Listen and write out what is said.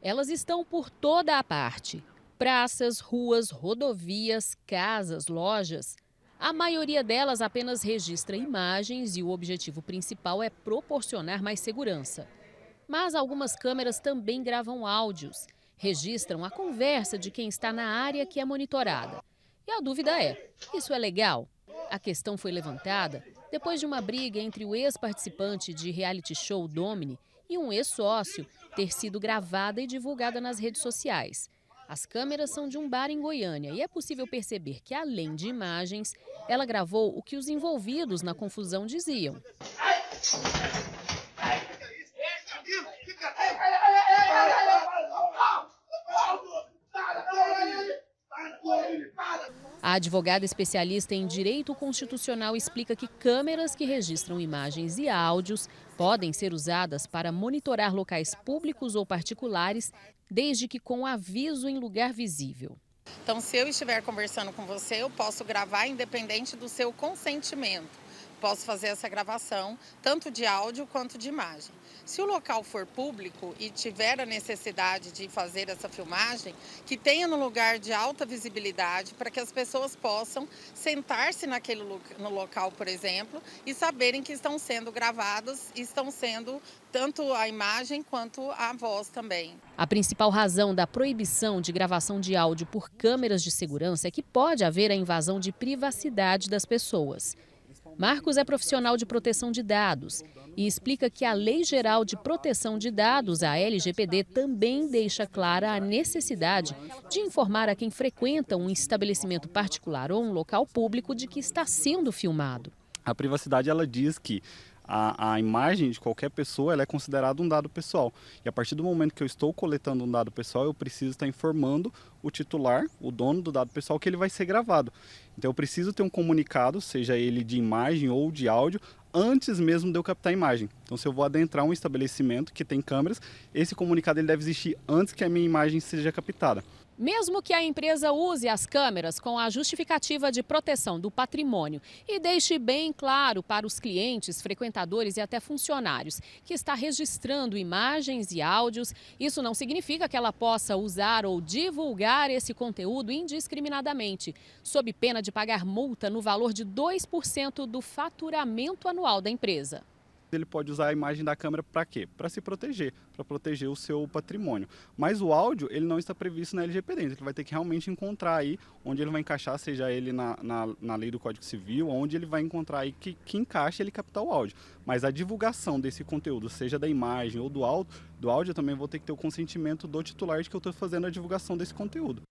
Elas estão por toda a parte: praças, ruas, rodovias, casas, lojas. A maioria delas apenas registra imagens e o objetivo principal é proporcionar mais segurança. Mas algumas câmeras também gravam áudios, registram a conversa de quem está na área que é monitorada. E a dúvida é: isso é legal? A questão foi levantada depois de uma briga entre o ex-participante de reality show Domini e um ex-sócio ter sido gravada e divulgada nas redes sociais. As câmeras são de um bar em Goiânia e é possível perceber que, além de imagens, ela gravou o que os envolvidos na confusão diziam. A advogada especialista em direito constitucional explica que câmeras que registram imagens e áudios podem ser usadas para monitorar locais públicos ou particulares, desde que com aviso em lugar visível. Então, se eu estiver conversando com você, eu posso gravar independente do seu consentimento posso fazer essa gravação, tanto de áudio quanto de imagem. Se o local for público e tiver a necessidade de fazer essa filmagem, que tenha no lugar de alta visibilidade para que as pessoas possam sentar-se naquele no local, por exemplo, e saberem que estão sendo gravadas, estão sendo tanto a imagem quanto a voz também. A principal razão da proibição de gravação de áudio por câmeras de segurança é que pode haver a invasão de privacidade das pessoas. Marcos é profissional de proteção de dados e explica que a Lei Geral de Proteção de Dados, a LGPD, também deixa clara a necessidade de informar a quem frequenta um estabelecimento particular ou um local público de que está sendo filmado. A privacidade ela diz que a, a imagem de qualquer pessoa ela é considerada um dado pessoal. E a partir do momento que eu estou coletando um dado pessoal, eu preciso estar informando o titular, o dono do dado pessoal, que ele vai ser gravado. Então eu preciso ter um comunicado, seja ele de imagem ou de áudio, antes mesmo de eu captar a imagem. Então, se eu vou adentrar um estabelecimento que tem câmeras, esse comunicado ele deve existir antes que a minha imagem seja captada. Mesmo que a empresa use as câmeras com a justificativa de proteção do patrimônio e deixe bem claro para os clientes, frequentadores e até funcionários que está registrando imagens e áudios, isso não significa que ela possa usar ou divulgar esse conteúdo indiscriminadamente, sob pena de pagar multa no valor de 2% do faturamento anual da empresa ele pode usar a imagem da câmera para quê? Para se proteger, para proteger o seu patrimônio. Mas o áudio, ele não está previsto na LGPD, então ele vai ter que realmente encontrar aí onde ele vai encaixar, seja ele na, na, na lei do Código Civil, onde ele vai encontrar aí que, que encaixa ele captar o áudio. Mas a divulgação desse conteúdo, seja da imagem ou do áudio, do áudio eu também vou ter que ter o consentimento do titular de que eu estou fazendo a divulgação desse conteúdo.